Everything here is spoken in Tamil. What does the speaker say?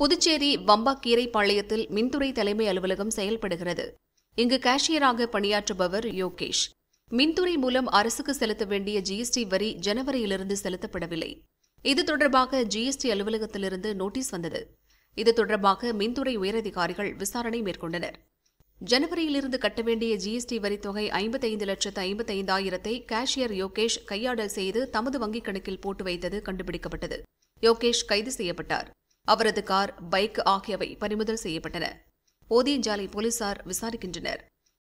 புதுச்சேரி வம்பாக்கீரை மின்துறை தலைமை அலுவலகம் செயல்படுகிறது இங்கு கேஷியராக பணியாற்றுபவர் யோகேஷ் மின்துறை மூலம் அரசுக்கு செலுத்த வேண்டிய ஜிஎஸ்டி வரி ஜனவரியிலிருந்து செலுத்தப்படவில்லை இது தொடர்பாக ஜிஎஸ்டி அலுவலகத்திலிருந்து நோட்டீஸ் வந்தது இது தொடர்பாக மின்துறை உயரதிகாரிகள் விசாரணை மேற்கொண்டனர் ஜனவரியிலிருந்து கட்ட வேண்டிய ஜிஎஸ்டி வரித்தொகை ஐம்பத்தைந்து லட்சத்து ஐம்பத்தைந்தாயிரத்தை கேஷியர் யோகேஷ் கையாடல் செய்து தமது வங்கிக் கணக்கில் போட்டு வைத்தது கண்டுபிடிக்கப்பட்டது யோகேஷ் கைது செய்யப்பட்டார் அவரது கார் பைக் ஆகியவை பறிமுதல் செய்யப்பட்டன போதியஞ்சாலை போலீசார் விசாரிக்கின்றனர்